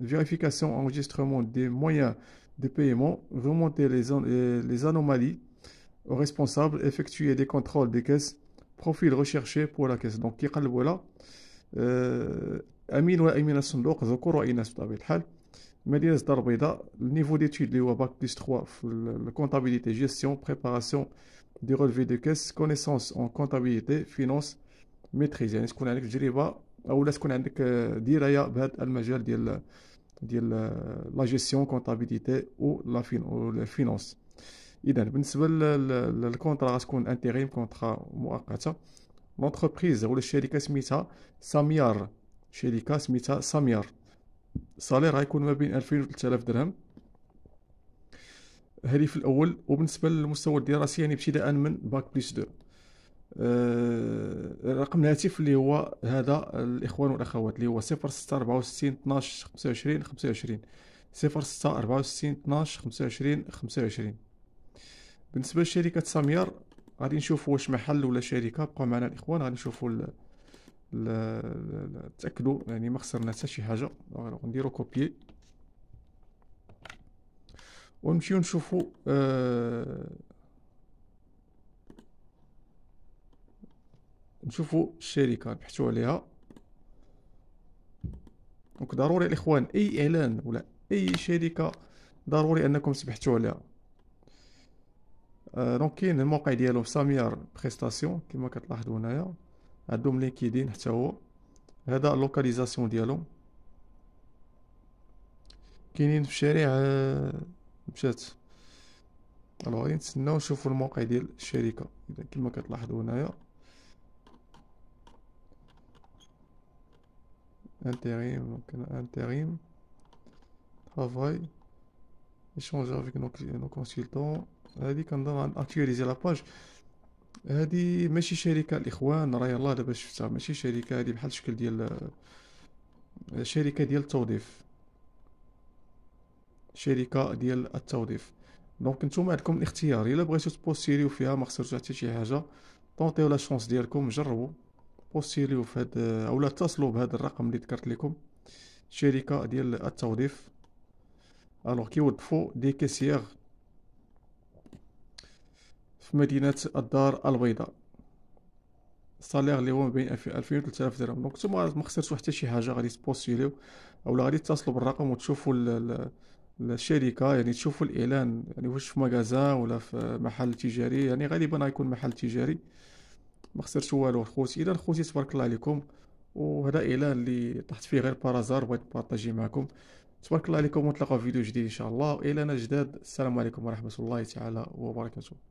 vérification, enregistrement des moyens de paiement, remonter les, anomalies aux responsables, effectuer des contrôles des caisses, profil recherché pour la caisse. Donc, qui voilà. امين وامين الصندوق ذكور واناث بطبيعه الحال مدينه الدار البيضاء النيفو ديتود اللي هو باك بلس 3 comptabilité, الكونتابيليتي جيستيون بريباراسيون دي رولفي دو كاس كونيسونس اون كونتابيليتي فينونس ميتريز يعني تكون عندك تجربه او لا تكون عندك درايه بهذا المجال ديال لا جيستيون كونطابيليتي و لا فينونس اذا بالنسبه للكونترا غتكون انتريم كونترا مؤقته لونتربريز ولا الشركه سميتها ساميار شركه سميتها ساميار الصالير غيكون ما بين 2000 و 3000 درهم هذه في الاول وبالنسبه للمستوى الدراسي يعني ابتداء من باك بلس 2 آه، رقم الهاتف اللي هو هذا الاخوان والاخوات اللي هو 06 64 12 25 25 0664 12 25 25 بالنسبه لشركه سامير غادي نشوفوا واش محل ولا شركه بقاو معنا الاخوان غادي نشوفوا نتاكدوا يعني ما خسرنا حتى شي حاجه غنديروا كوبيي ونمشيو نشوفوا آه نشوفوا الشركه نبحثوا عليها دونك ضروري الاخوان اي اعلان ولا اي شركه ضروري انكم تبحثوا عليها آه، دونك كاين الموقع ديالو ساميار بريستاسيون كما كتلاحظوا هنايا عندهم لينكيدين حتى هو هذا اللوكاليزاسيون ديالو كاينين في شارع آه، مشات الوغ غادي نتسناو نشوفو الموقع ديال الشركه اذا كما كتلاحظو هنايا intérim donc euh, intérim travail échanger avec nos, nos consultants هذه كنظن غنأكتيفيزي لاباج هذه ماشي شركه الاخوان راه يلاه دابا شفتها ماشي شركه هذه بحال الشكل ديال آه، شركه ديال التوظيف شركه ديال التوظيف دونك نتوما عندكم الاختيار الا بغيتو تبوستيريو فيها ما خسرتو حتى شي حاجه طونطيو لا شونس ديالكم جربوا بوستيريو في هاد او لا اتصلوا بهذا الرقم اللي ذكرت لكم شركه ديال التوظيف الوغ كيوظفوا دي كاسيير في مدينه الدار البيضاء الصالير اللي هو ما بين 2000 و 3000 درهم دونك نتوما ما خسرتوا حتى شي حاجه غادي تبوستيريو اولا غادي تتصلوا بالرقم وتشوفوا الشركه يعني تشوفوا الاعلان يعني واش في مغازا ولا في محل تجاري يعني غالبا غيكون محل تجاري ما خسرتش والو خوتي الى خوتي تبارك الله عليكم وهذا اعلان اللي طحت فيه غير بارازار بغيت نبارطاجيه معكم تبارك الله عليكم ونتلاقاو في فيديو جديد ان شاء الله اعلانات جداد السلام عليكم ورحمه الله تعالى وبركاته